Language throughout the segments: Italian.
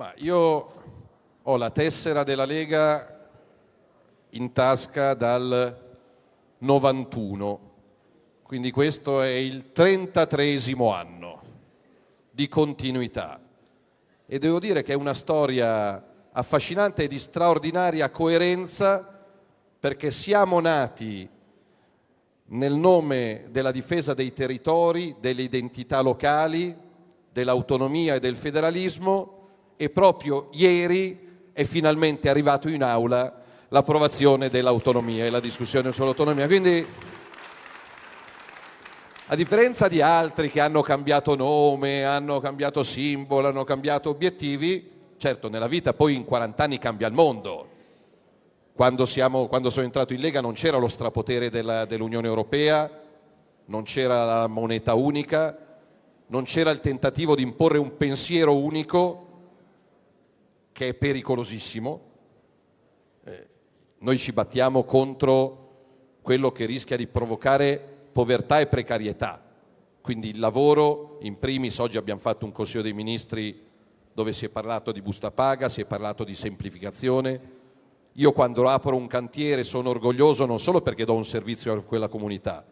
Ma io ho la tessera della Lega in tasca dal 91, quindi questo è il 33 anno di continuità e devo dire che è una storia affascinante e di straordinaria coerenza perché siamo nati nel nome della difesa dei territori, delle identità locali, dell'autonomia e del federalismo e proprio ieri è finalmente arrivato in aula l'approvazione dell'autonomia e la discussione sull'autonomia. Quindi, a differenza di altri che hanno cambiato nome, hanno cambiato simbolo, hanno cambiato obiettivi, certo nella vita poi in 40 anni cambia il mondo. Quando, siamo, quando sono entrato in Lega non c'era lo strapotere della, dell'Unione Europea, non c'era la moneta unica, non c'era il tentativo di imporre un pensiero unico che è pericolosissimo. Eh, noi ci battiamo contro quello che rischia di provocare povertà e precarietà. Quindi il lavoro, in primis oggi abbiamo fatto un Consiglio dei Ministri dove si è parlato di busta paga, si è parlato di semplificazione. Io quando apro un cantiere sono orgoglioso non solo perché do un servizio a quella comunità,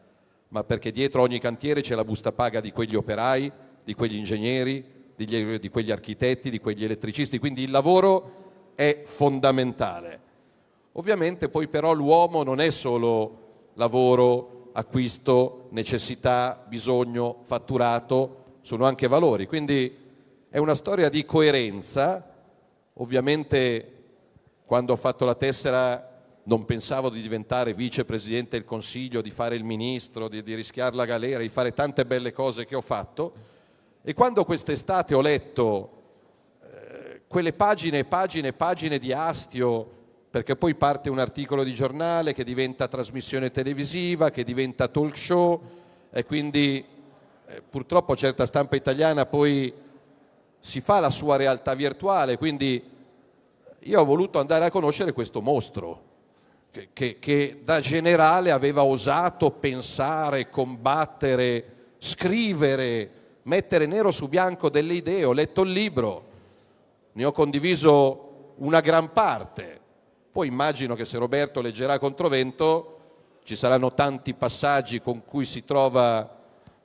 ma perché dietro ogni cantiere c'è la busta paga di quegli operai, di quegli ingegneri, degli, eh, di quegli architetti, di quegli elettricisti, quindi il lavoro è fondamentale. Ovviamente poi però l'uomo non è solo lavoro, acquisto, necessità, bisogno, fatturato, sono anche valori, quindi è una storia di coerenza, ovviamente quando ho fatto la tessera non pensavo di diventare vicepresidente del Consiglio, di fare il ministro, di, di rischiare la galera, di fare tante belle cose che ho fatto, e quando quest'estate ho letto eh, quelle pagine e pagine e pagine di astio, perché poi parte un articolo di giornale che diventa trasmissione televisiva, che diventa talk show, e quindi eh, purtroppo certa stampa italiana poi si fa la sua realtà virtuale, quindi eh, io ho voluto andare a conoscere questo mostro che, che, che da generale aveva osato pensare, combattere, scrivere, mettere nero su bianco delle idee, ho letto il libro, ne ho condiviso una gran parte, poi immagino che se Roberto leggerà Controvento ci saranno tanti passaggi con cui si trova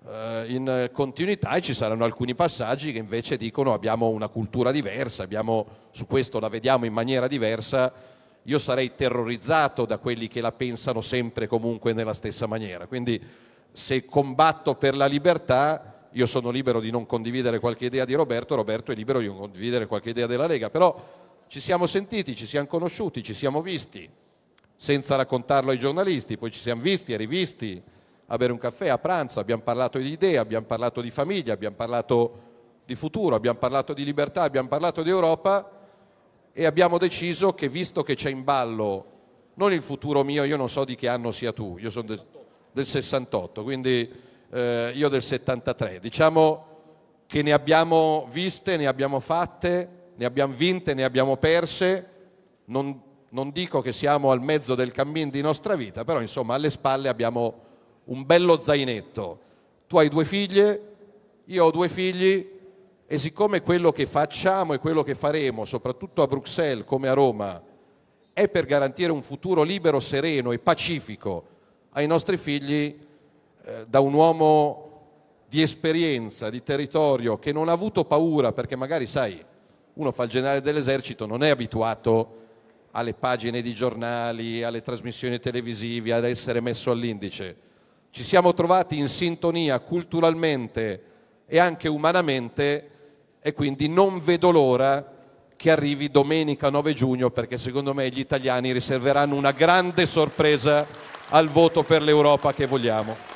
eh, in continuità e ci saranno alcuni passaggi che invece dicono abbiamo una cultura diversa, abbiamo, su questo la vediamo in maniera diversa, io sarei terrorizzato da quelli che la pensano sempre comunque nella stessa maniera. Quindi se combatto per la libertà io sono libero di non condividere qualche idea di Roberto, Roberto è libero di non condividere qualche idea della Lega, però ci siamo sentiti, ci siamo conosciuti, ci siamo visti, senza raccontarlo ai giornalisti, poi ci siamo visti e rivisti a bere un caffè, a pranzo, abbiamo parlato di idee, abbiamo parlato di famiglia, abbiamo parlato di futuro, abbiamo parlato di libertà, abbiamo parlato di Europa e abbiamo deciso che visto che c'è in ballo non il futuro mio, io non so di che anno sia tu, io sono del, del 68, quindi eh, io del 73. Diciamo che ne abbiamo viste, ne abbiamo fatte, ne abbiamo vinte, ne abbiamo perse, non, non dico che siamo al mezzo del cammin di nostra vita, però insomma alle spalle abbiamo un bello zainetto. Tu hai due figlie, io ho due figli e siccome quello che facciamo e quello che faremo, soprattutto a Bruxelles come a Roma, è per garantire un futuro libero, sereno e pacifico ai nostri figli, eh, da un uomo di esperienza, di territorio, che non ha avuto paura, perché magari sai, uno fa il generale dell'esercito, non è abituato alle pagine di giornali, alle trasmissioni televisive, ad essere messo all'indice. Ci siamo trovati in sintonia culturalmente e anche umanamente e quindi non vedo l'ora che arrivi domenica 9 giugno perché secondo me gli italiani riserveranno una grande sorpresa al voto per l'Europa che vogliamo.